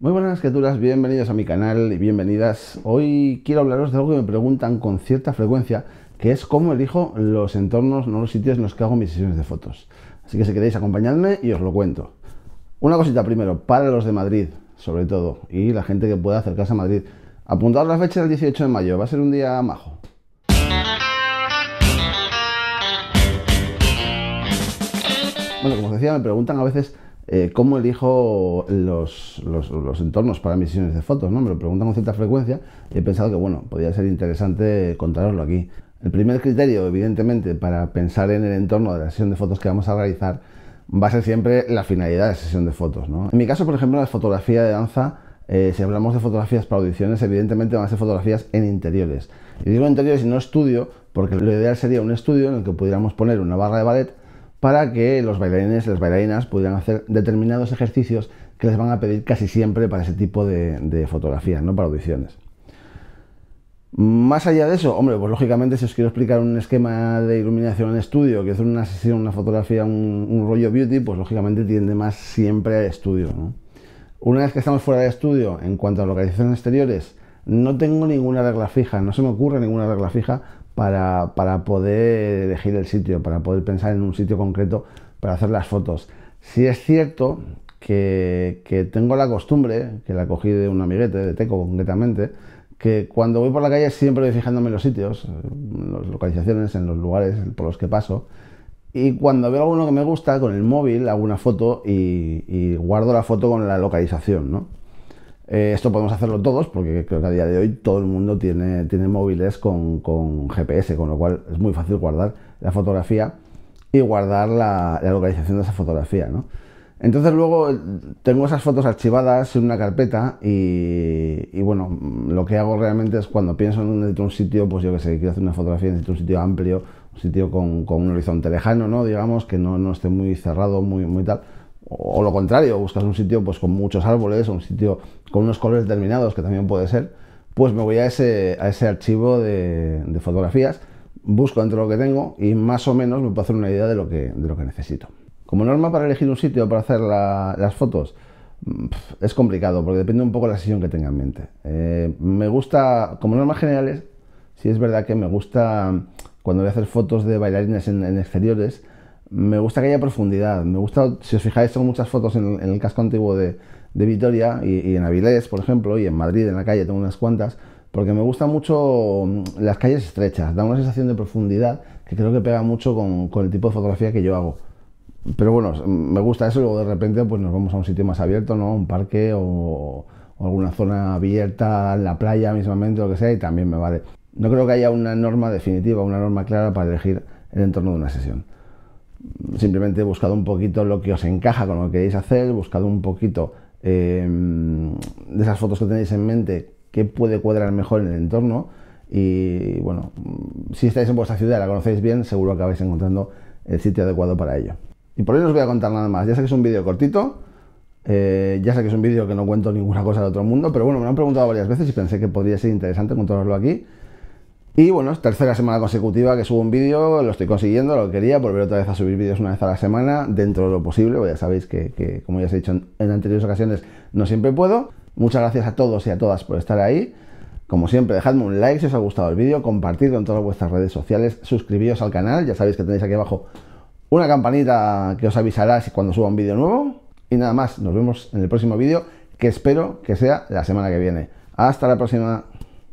Muy buenas criaturas, bienvenidos a mi canal y bienvenidas. Hoy quiero hablaros de algo que me preguntan con cierta frecuencia, que es cómo elijo los entornos, no los sitios en los que hago mis sesiones de fotos. Así que si queréis acompañadme y os lo cuento. Una cosita primero, para los de Madrid, sobre todo, y la gente que pueda acercarse a Madrid. Apuntad la fecha del 18 de mayo, va a ser un día majo. Bueno, como os decía, me preguntan a veces eh, cómo elijo los, entornos para mis sesiones de fotos, ¿no? Me lo preguntan con cierta frecuencia y he pensado que, bueno, podría ser interesante contaroslo aquí. El primer criterio, evidentemente, para pensar en el entorno de la sesión de fotos que vamos a realizar va a ser siempre la finalidad de la sesión de fotos, ¿no? En mi caso, por ejemplo, la fotografía de danza, eh, si hablamos de fotografías para audiciones, evidentemente van a ser fotografías en interiores. Y digo interiores y no estudio, porque lo ideal sería un estudio en el que pudiéramos poner una barra de ballet para que los bailarines, las bailarinas pudieran hacer determinados ejercicios que les van a pedir casi siempre para ese tipo de, fotografías, no para audiciones. Más allá de eso, hombre, pues lógicamente si os quiero explicar un esquema de iluminación en estudio, que hacer una sesión, una fotografía, un, rollo beauty, pues lógicamente tiende más siempre al estudio. Una vez que estamos fuera de estudio, en cuanto a localizaciones exteriores, no tengo ninguna regla fija, no se me ocurre ninguna regla fija para, poder elegir el sitio, para poder pensar en un sitio concreto para hacer las fotos. Si es cierto que, tengo la costumbre, que la cogí de un amiguete, de Teco concretamente, que cuando voy por la calle siempre voy fijándome en los sitios, en las localizaciones, en los lugares por los que paso. Y cuando veo alguno que me gusta, con el móvil hago una foto y, y guardo la foto con la localización, ¿no? Eh, esto podemos hacerlo todos, porque creo que a día de hoy todo el mundo tiene, móviles con, GPS, con lo cual es muy fácil guardar la fotografía y guardar la, localización de esa fotografía, ¿no? Entonces luego eh, tengo esas fotos archivadas en una carpeta y, bueno, lo que hago realmente es cuando pienso en un, sitio, pues yo que sé, quiero hacer una fotografía, en un sitio amplio, un sitio con, un horizonte lejano, ¿no? Digamos, que no, no, esté muy cerrado, muy, muy tal o, lo contrario, buscas un sitio pues con muchos árboles o un sitio con unos colores determinados, que también puede ser, pues me voy a ese, archivo de, fotografías, busco de lo que tengo y más o menos me puedo hacer una idea de lo que, de lo que necesito. Como norma para elegir un sitio para hacer las fotos, mm, es complicado porque depende un poco de la sesión que tenga en mente. Eh, me gusta, como normas generales, si es verdad que me gusta mm, cuando voy a hacer fotos de bailarines en exteriores, me gusta que haya profundidad. Me gusta, si os fijáis, tengo muchas fotos en, el casco antiguo de, Vitoria y, en Avilés, por ejemplo, y en Madrid, en la calle, tengo unas cuantas, porque me gusta mucho mm, las calles estrechas. Da una sensación de profundidad que creo que pega mucho con, el tipo de fotografía que yo hago. Pero bueno, mm, me gusta eso luego de repente pues nos vamos a un sitio más abierto, ¿no? Un parque o, o alguna zona abierta, la playa mismamente, lo que sea, y también me vale. No creo que haya una norma definitiva, una norma clara para elegir el entorno de una sesión simplemente buscado un poquito lo que os encaja con lo que queréis hacer, buscado un poquito em, de esas fotos que tenéis en mente, qué puede cuadrar mejor en el entorno. Y bueno, si estáis en vuestra ciudad, la conocéis bien, seguro que vais encontrando el sitio adecuado para ello. Y por hoy no os voy a contar nada más. Ya sé que es un vídeo cortito, eh, ya sé que es un vídeo que no cuento ninguna cosa de otro mundo, pero bueno, me han preguntado varias veces y pensé que podría ser interesante encontrarlo aquí. Y bueno, es tercera semana consecutiva que subo un vídeo, lo estoy consiguiendo, lo quería, volver otra vez a subir vídeos una vez a la semana, dentro de lo posible, pues ya sabéis que, como ya os he dicho en, anteriores ocasiones, no siempre puedo. Muchas gracias a todos y a todas por estar ahí. Como siempre, dejadme un like si os ha gustado el vídeo, compartidlo en todas vuestras redes sociales, suscribíos al canal, ya sabéis que tenéis aquí abajo una campanita que os avisará si cuando suba un vídeo nuevo. Y nada más, nos vemos en el próximo vídeo, que espero que sea la semana que viene. Hasta la próxima.